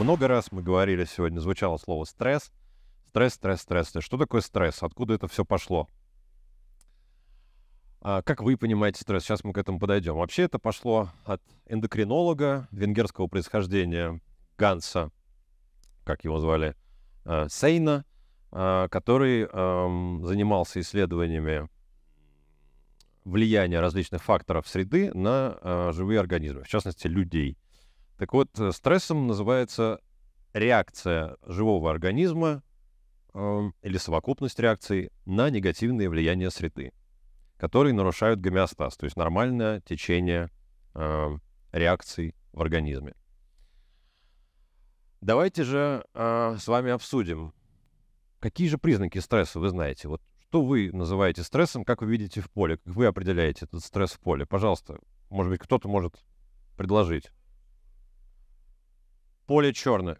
Много раз мы говорили сегодня, звучало слово стресс. Стресс, стресс, стресс. Что такое стресс? Откуда это все пошло? А как вы понимаете стресс? Сейчас мы к этому подойдем. Вообще это пошло от эндокринолога венгерского происхождения Ганса, как его звали, э, Сейна, э, который эм, занимался исследованиями влияния различных факторов среды на э, живые организмы, в частности людей – так вот, э, стрессом называется реакция живого организма эм, или совокупность реакций на негативные влияния среды, которые нарушают гомеостаз, то есть нормальное течение э, реакций в организме. Давайте же э, с вами обсудим, какие же признаки стресса вы знаете. Вот что вы называете стрессом, как вы видите в поле, как вы определяете этот стресс в поле. Пожалуйста, может быть, кто-то может предложить поле черное.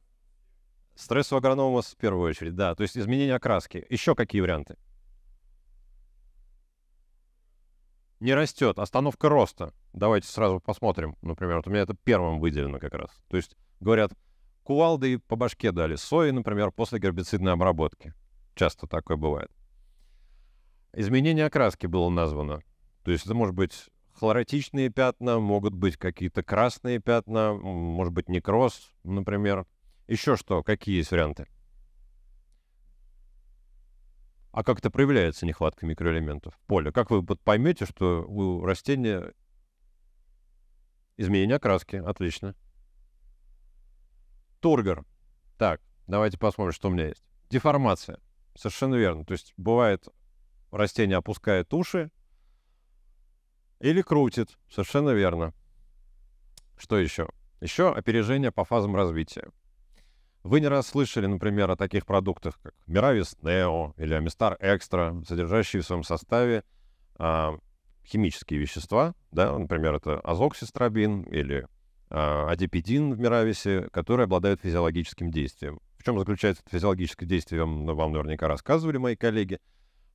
Стресс у агронома в первую очередь, да. То есть изменение окраски. Еще какие варианты? Не растет, остановка роста. Давайте сразу посмотрим, например. Вот у меня это первым выделено как раз. То есть говорят, кувалды по башке дали сои, например, после гербицидной обработки. Часто такое бывает. Изменение окраски было названо. То есть это может быть хлоротичные пятна, могут быть какие-то красные пятна, может быть некроз, например. Еще что? Какие есть варианты? А как это проявляется нехватка микроэлементов в поле? Как вы поймете, что у растения изменение окраски? Отлично. Тургор. Так, давайте посмотрим, что у меня есть. Деформация. Совершенно верно. То есть бывает растение опускает уши, или крутит, совершенно верно. Что еще? Еще опережение по фазам развития. Вы не раз слышали, например, о таких продуктах, как Миравис Нео или Амистар Экстра, содержащие в своем составе а, химические вещества, да, например, это азоксистрабин или а, адипидин в Мирависе, которые обладают физиологическим действием. В чем заключается это физиологическое действие, вам, вам наверняка рассказывали мои коллеги.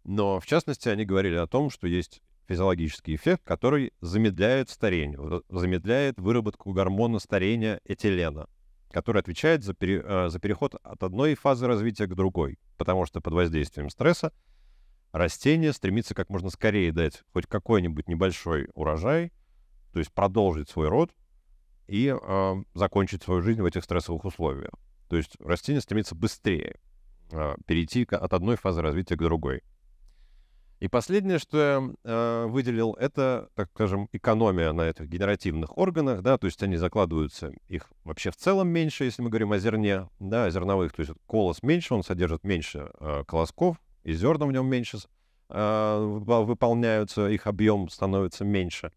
Но в частности они говорили о том, что есть физиологический эффект, который замедляет старение, замедляет выработку гормона старения этилена, который отвечает за, пере, э, за переход от одной фазы развития к другой, потому что под воздействием стресса растение стремится как можно скорее дать хоть какой-нибудь небольшой урожай, то есть продолжить свой род и э, закончить свою жизнь в этих стрессовых условиях. То есть растение стремится быстрее э, перейти от одной фазы развития к другой. И последнее, что я э, выделил, это, так скажем, экономия на этих генеративных органах, да, то есть они закладываются, их вообще в целом меньше, если мы говорим о зерне, да, о зерновых, то есть колос меньше, он содержит меньше э, колосков, и зерна в нем меньше э, выполняются, их объем становится меньше.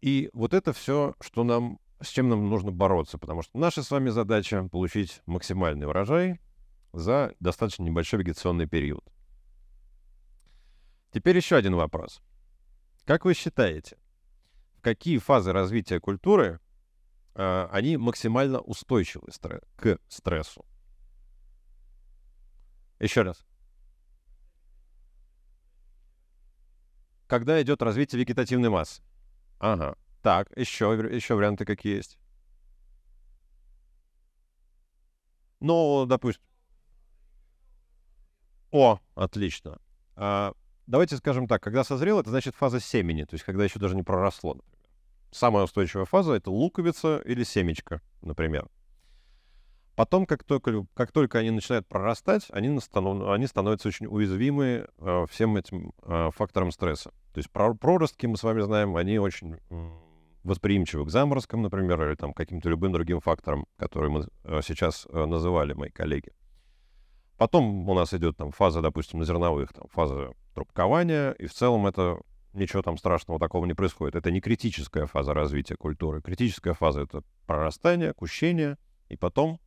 И вот это все, что нам, с чем нам нужно бороться, потому что наша с вами задача получить максимальный урожай за достаточно небольшой вегетационный период. Теперь еще один вопрос. Как вы считаете, в какие фазы развития культуры э, они максимально устойчивы стр- к стрессу? Еще раз. Когда идет развитие вегетативной массы? Ага. Так, еще, еще варианты какие есть? Ну, допустим. О, отлично. А, давайте скажем так, когда созрел, это значит фаза семени, то есть когда еще даже не проросло, Самая устойчивая фаза — это луковица или семечко, например. Потом, как только, как только они начинают прорастать, они, они становятся очень уязвимы э, всем этим э, факторам стресса. То есть про, проростки, мы с вами знаем, они очень восприимчивы к заморозкам, например, или там каким-то любым другим факторам, которые мы э, сейчас э, называли, мои коллеги. Потом у нас идет там фаза, допустим, на зерновых, там, фаза трубкования, и в целом это ничего там страшного такого не происходит. Это не критическая фаза развития культуры. Критическая фаза — это прорастание, кущение, и потом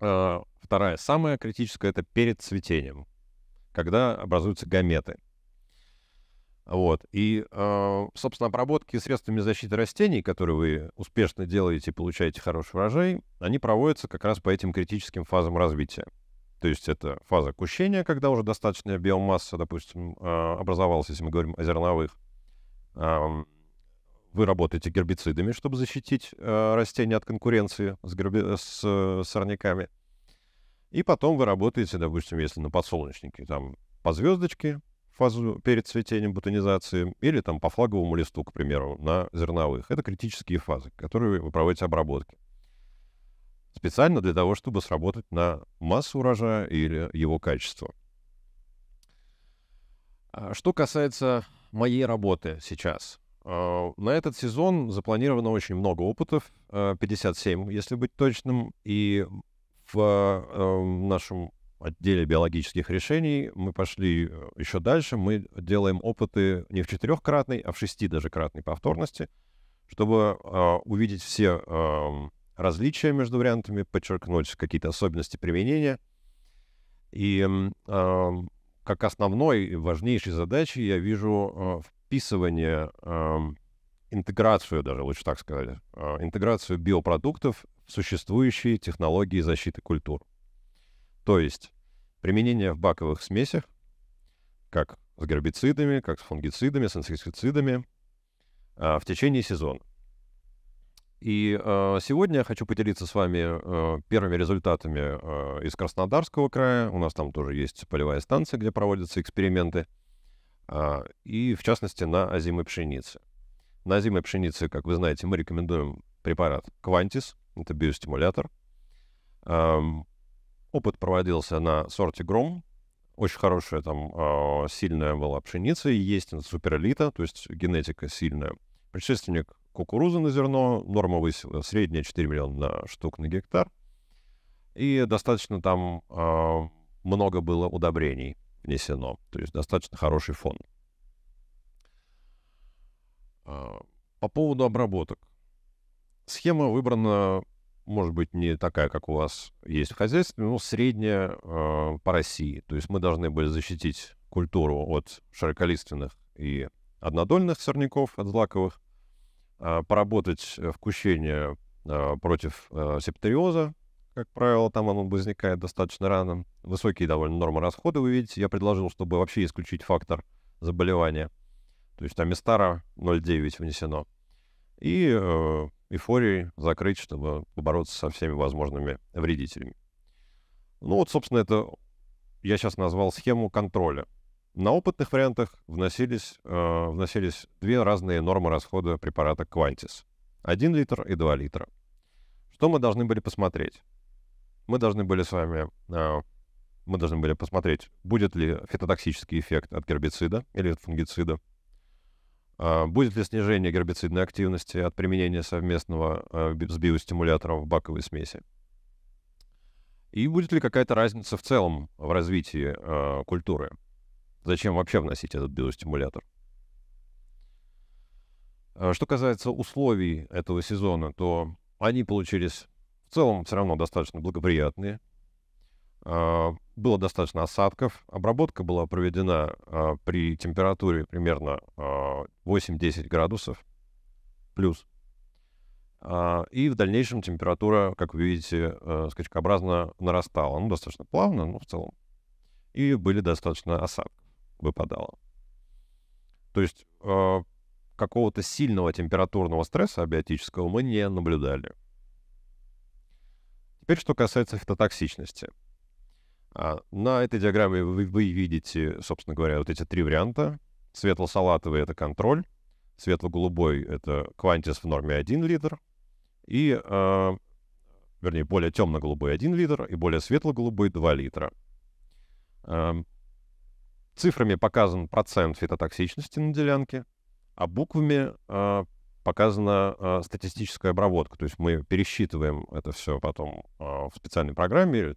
э, вторая, самая критическая — это перед цветением, когда образуются гаметы. Вот. И, э, собственно, обработки средствами защиты растений, которые вы успешно делаете и получаете хороший урожай, они проводятся как раз по этим критическим фазам развития. То есть это фаза кущения, когда уже достаточная биомасса, допустим, а, образовалась, если мы говорим о зерновых. Вы работаете гербицидами, чтобы защитить а, растения от конкуренции с, герби... с сорняками. И потом вы работаете, допустим, если на подсолнечнике, там по звездочке, фазу перед цветением бутонизации, или там по флаговому листу, к примеру, на зерновых. Это критические фазы, которые вы проводите обработки специально для того, чтобы сработать на массу урожая или его качество. А, что касается моей работы сейчас. А, на этот сезон запланировано очень много опытов, 57, а, если быть точным, и в нашем отделе биологических решений мы пошли э, еще дальше. Мы делаем опыты не в четырехкратной, а в шести даже кратной повторности, чтобы увидеть все различия между вариантами, подчеркнуть какие-то особенности применения. И э, как основной и важнейшей задачей я вижу э, вписывание, э, интеграцию даже, лучше так сказать, э, интеграцию биопродуктов в существующие технологии защиты культур. То есть применение в баковых смесях, как с гербицидами, как с фунгицидами, с инсектицидами, э, в течение сезона. И э, сегодня я хочу поделиться с вами э, первыми результатами э, из Краснодарского края. У нас там тоже есть полевая станция, где проводятся эксперименты. Э, и, в частности, на озимой пшенице. На озимой пшенице, как вы знаете, мы рекомендуем препарат Квантис. Это биостимулятор. Э, опыт проводился на сорте Гром. Очень хорошая там э, сильная была пшеница. И есть суперлита, то есть генетика сильная. Предшественник кукурузы на зерно, норма высела средняя 4 миллиона штук на гектар, и достаточно там э, много было удобрений внесено, то есть достаточно хороший фон. А, по поводу обработок. Схема выбрана, может быть, не такая, как у вас есть в хозяйстве, но средняя э, по России. То есть мы должны были защитить культуру от широколиственных и однодольных сорняков, от злаковых – Э, поработать э, вкущение э, против септериоза, как правило, там оно возникает достаточно рано. Высокие довольно нормы расхода, вы видите. Я предложил, чтобы вообще исключить фактор заболевания. То есть там и стара 0,9 внесено. И э, эйфории закрыть, чтобы побороться со всеми возможными вредителями. Ну вот, собственно, это я сейчас назвал схему контроля. На опытных вариантах вносились, э, вносились две разные нормы расхода препарата «Квантис» — 1 литр и 2 литра. Что мы должны были посмотреть? Мы должны были с вами э, мы должны были посмотреть, будет ли фитотоксический эффект от гербицида или от фунгицида, э, будет ли снижение гербицидной активности от применения совместного э, с биостимулятором в баковой смеси, и будет ли какая-то разница в целом в развитии э, культуры. Зачем вообще вносить этот биостимулятор? А что касается условий этого сезона, то они получились в целом все равно достаточно благоприятные. А, было достаточно осадков. Обработка была проведена а, при температуре примерно 8-10 градусов плюс. И в дальнейшем температура, как вы видите, э, скачкообразно нарастала. Ну, достаточно плавно, но в целом. И были достаточно осадки выпадало. То есть э, какого-то сильного температурного стресса абиотического мы не наблюдали. Теперь, что касается фитотоксичности. А, на этой диаграмме вы, вы видите, собственно говоря, вот эти три варианта. Светло-салатовый — это контроль, светло-голубой — это квантис в норме 1 литр, и, э, вернее, более темно-голубой 1 литр и более светло-голубой 2 литра. Эм, Цифрами показан процент фитотоксичности на делянке, а буквами э, показана э, статистическая обработка. То есть мы пересчитываем это все потом э, в специальной программе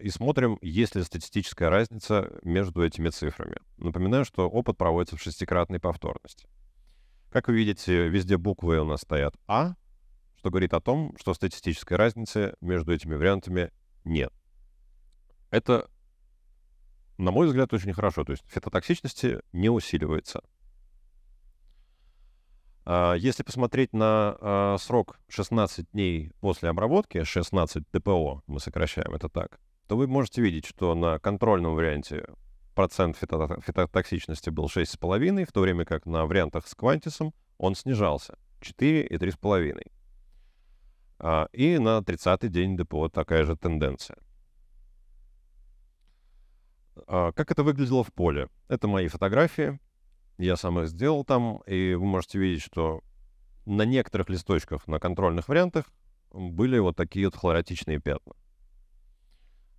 и смотрим, есть ли статистическая разница между этими цифрами. Напоминаю, что опыт проводится в шестикратной повторности. Как вы видите, везде буквы у нас стоят А, что говорит о том, что статистической разницы между этими вариантами нет. Это на мой взгляд, очень хорошо. То есть фитотоксичности не усиливается. А, если посмотреть на а, срок 16 дней после обработки, 16 ДПО, мы сокращаем это так, то вы можете видеть, что на контрольном варианте процент фитотоксичности был 6,5, в то время как на вариантах с квантисом он снижался 4 и 3,5. А, и на 30-й день ДПО такая же тенденция. А, как это выглядело в поле? Это мои фотографии. Я сам их сделал там, и вы можете видеть, что на некоторых листочках, на контрольных вариантах, были вот такие вот хлоротичные пятна.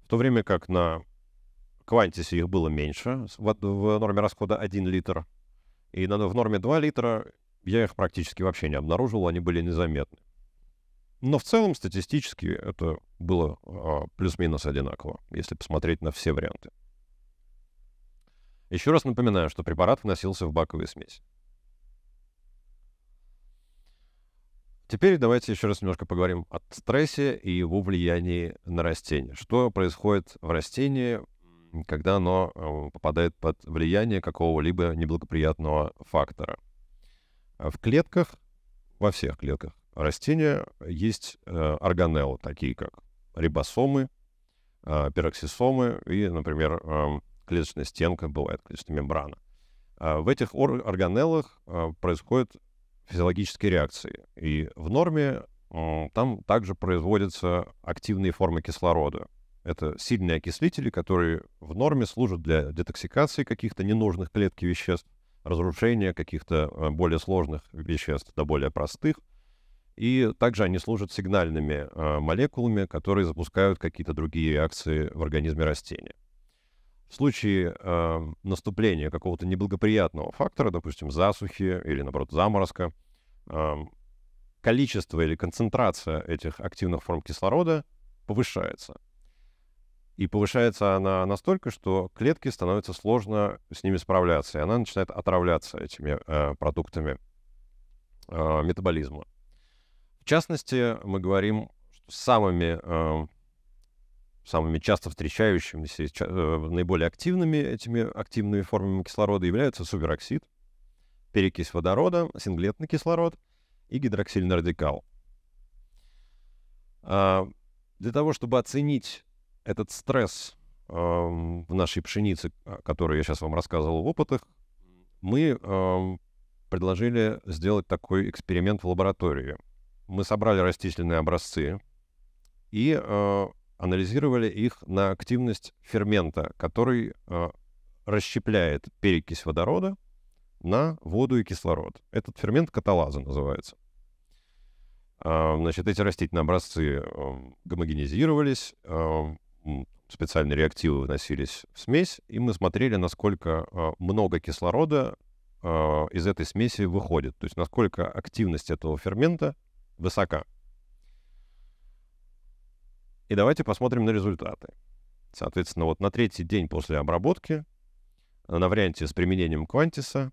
В то время как на квантисе их было меньше, в, в норме расхода 1 литр, и на, в норме 2 литра я их практически вообще не обнаружил, они были незаметны. Но в целом статистически это было а, плюс-минус одинаково, если посмотреть на все варианты. Еще раз напоминаю, что препарат вносился в баковые смесь. Теперь давайте еще раз немножко поговорим о стрессе и его влиянии на растение. Что происходит в растении, когда оно э, попадает под влияние какого-либо неблагоприятного фактора? В клетках, во всех клетках растения есть э, органеллы, такие как рибосомы, э, пероксисомы и, например, эм, клеточная стенка бывает, клеточная мембрана. А в этих органеллах а, происходят физиологические реакции. И в норме там также производятся активные формы кислорода. Это сильные окислители, которые в норме служат для детоксикации каких-то ненужных клетки веществ, разрушения каких-то а, более сложных веществ до более простых. И также они служат сигнальными молекулами, которые запускают какие-то другие реакции в организме растения. В случае э, наступления какого-то неблагоприятного фактора, допустим, засухи или, наоборот, заморозка, э, количество или концентрация этих активных форм кислорода повышается. И повышается она настолько, что клетке становится сложно с ними справляться, и она начинает отравляться этими э, продуктами э, метаболизма. В частности, мы говорим, что самыми э, самыми часто встречающимися, э, наиболее активными этими активными формами кислорода являются супероксид, перекись водорода, синглетный кислород и гидроксильный радикал. А, для того, чтобы оценить этот стресс эм, в нашей пшенице, которую я сейчас вам рассказывал в опытах, мы эм, предложили сделать такой эксперимент в лаборатории. Мы собрали растительные образцы и э, анализировали их на активность фермента, который э, расщепляет перекись водорода на воду и кислород. Этот фермент каталаза называется. Э, значит, эти растительные образцы э, гомогенизировались, э, специальные реактивы вносились в смесь, и мы смотрели, насколько э, много кислорода э, из этой смеси выходит, то есть насколько активность этого фермента высока. И давайте посмотрим на результаты. Соответственно, вот на третий день после обработки э, на варианте с применением квантиса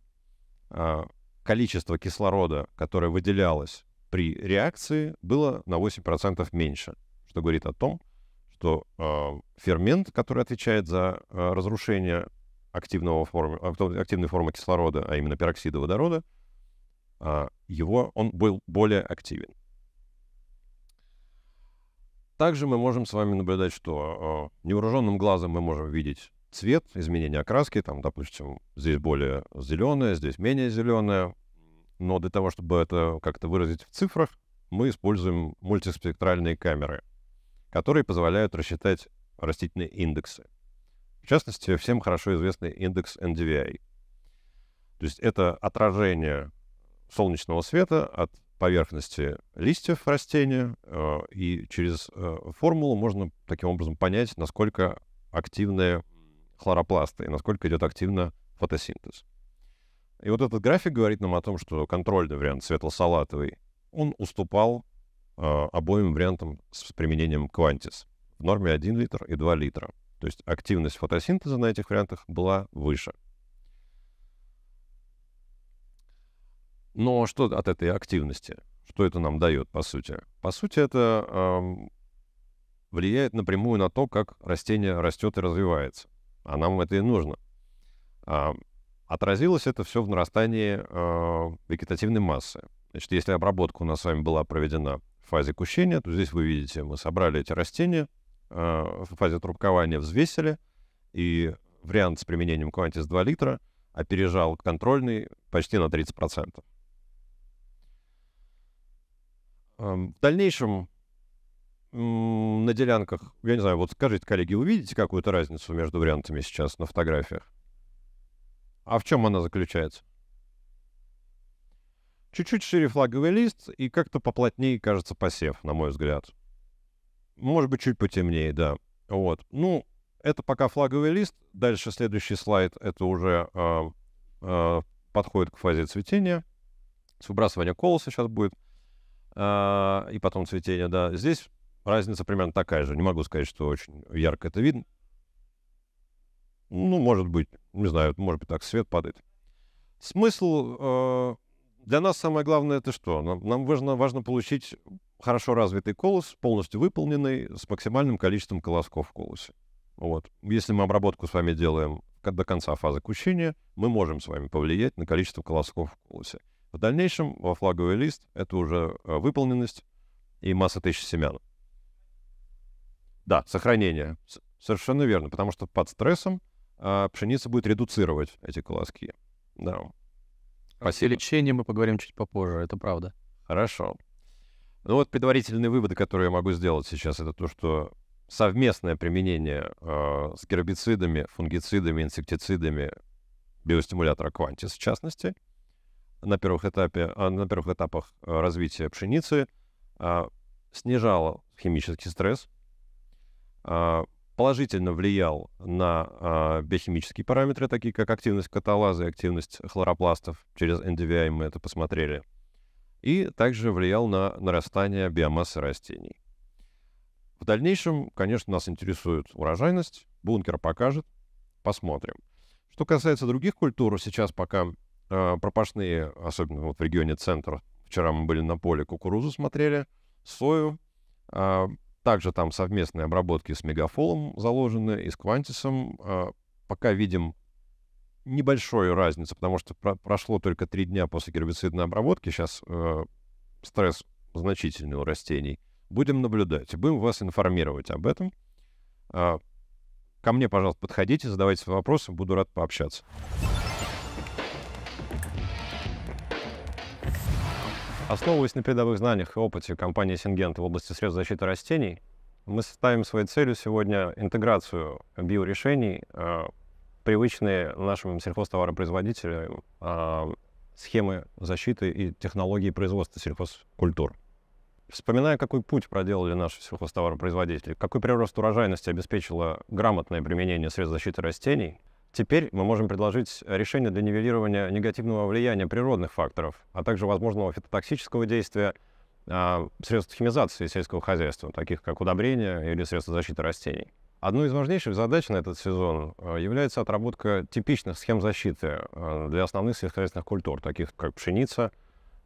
э, количество кислорода, которое выделялось при реакции, было на 8% меньше, что говорит о том, что э, фермент, который отвечает за разрушение активного формы, активной формы кислорода, а именно пероксида водорода, его, он был более активен. Также мы можем с вами наблюдать, что э, невооруженным глазом мы можем видеть цвет, изменение окраски, там, допустим, здесь более зеленое, здесь менее зеленое. Но для того, чтобы это как-то выразить в цифрах, мы используем мультиспектральные камеры, которые позволяют рассчитать растительные индексы. В частности, всем хорошо известный индекс NDVI. То есть это отражение солнечного света от поверхности листьев растения, э, и через э, формулу можно таким образом понять, насколько активны хлоропласты и насколько идет активно фотосинтез. И вот этот график говорит нам о том, что контрольный вариант светло-салатовый, он уступал э, обоим вариантам с применением квантис. В норме 1 литр и 2 литра. То есть активность фотосинтеза на этих вариантах была выше – Но что от этой активности? Что это нам дает, по сути? По сути, это эм, влияет напрямую на то, как растение растет и развивается. А нам это и нужно. А, отразилось это все в нарастании э, вегетативной массы. Значит, если обработка у нас с вами была проведена в фазе кущения, то здесь вы видите, мы собрали эти растения, э, в фазе трубкования взвесили, и вариант с применением квантис 2 литра опережал контрольный почти на 30%. Эм, в дальнейшем на делянках, я не знаю, вот скажите, коллеги, вы видите какую-то разницу между вариантами сейчас на фотографиях? А в чем она заключается? Чуть-чуть шире флаговый лист и как-то поплотнее, кажется, посев, на мой взгляд. Может быть, чуть потемнее, да. Вот. Ну, это пока флаговый лист. Дальше следующий слайд, это уже э, э, подходит к фазе цветения. С колоса сейчас будет. А, и потом цветение, да. Здесь разница примерно такая же. Не могу сказать, что очень ярко это видно. Ну, может быть, не знаю, может быть, так свет падает. Смысл э, для нас самое главное это что? Нам, важно, важно получить хорошо развитый колос, полностью выполненный, с максимальным количеством колосков в колосе. Вот. Если мы обработку с вами делаем до конца фазы кущения, мы можем с вами повлиять на количество колосков в колосе. В дальнейшем во флаговый лист это уже э, выполненность и масса тысяч семян. Да, сохранение. совершенно верно, потому что под стрессом а, пшеница будет редуцировать эти колоски. Да. А Спасибо. Лечение мы поговорим чуть попозже, это правда. Хорошо. Ну вот предварительные выводы, которые я могу сделать сейчас, это то, что совместное применение э, с гербицидами, фунгицидами, инсектицидами биостимулятора квантис в частности – на первых, этапе, а, на первых этапах э, развития пшеницы а, снижало химический стресс, а, положительно влиял на биохимические параметры, такие как активность каталазы, активность хлоропластов. Через NDVI мы это посмотрели. И также влиял на нарастание биомассы растений. В дальнейшем, конечно, нас интересует урожайность. Бункер покажет. Посмотрим. Что касается других культур, сейчас пока Э, пропашные, особенно вот в регионе центра. Вчера мы были на поле кукурузу смотрели, сою. А, также там совместные обработки с Мегафолом заложены и с Квантисом. А, пока видим небольшую разницу, потому что про прошло только три дня после гербицидной обработки. Сейчас э, стресс значительный у растений. Будем наблюдать, будем вас информировать об этом. Э, ко мне, пожалуйста, подходите, задавайте свои вопросы, буду рад пообщаться. Основываясь на передовых знаниях и опыте компании Сингент в области средств защиты растений, мы ставим своей целью сегодня интеграцию биорешений, э, привычные нашим сельхозтоваропроизводителям э, схемы защиты и технологии производства сельхозкультур. Вспоминая, какой путь проделали наши сельхозтоваропроизводители, какой прирост урожайности обеспечило грамотное применение средств защиты растений – Теперь мы можем предложить решение для нивелирования негативного влияния природных факторов, а также возможного фитотоксического действия э, средств химизации сельского хозяйства, таких как удобрения или средства защиты растений. Одной из важнейших задач на этот сезон э, является отработка типичных схем защиты э, для основных сельскохозяйственных культур, таких как пшеница,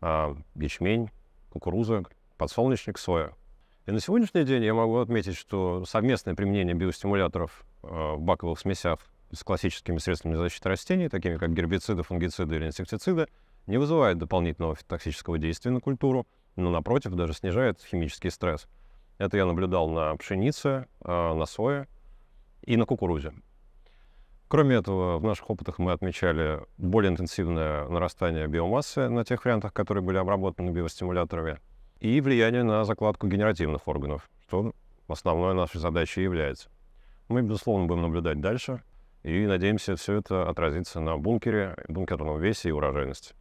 э, ячмень, кукуруза, подсолнечник, соя. И на сегодняшний день я могу отметить, что совместное применение биостимуляторов в баковых смесях с классическими средствами защиты растений, такими как гербициды, фунгициды или инсектициды, не вызывает дополнительного токсического действия на культуру, но, напротив, даже снижает химический стресс. Это я наблюдал на пшенице, а, на сое и на кукурузе. Кроме этого, в наших опытах мы отмечали более интенсивное нарастание биомассы на тех вариантах, которые были обработаны биостимуляторами, и влияние на закладку генеративных органов, что основной нашей задачей является. Мы, безусловно, будем наблюдать дальше, и надеемся, все это отразится на бункере, бункерном весе и урожайности.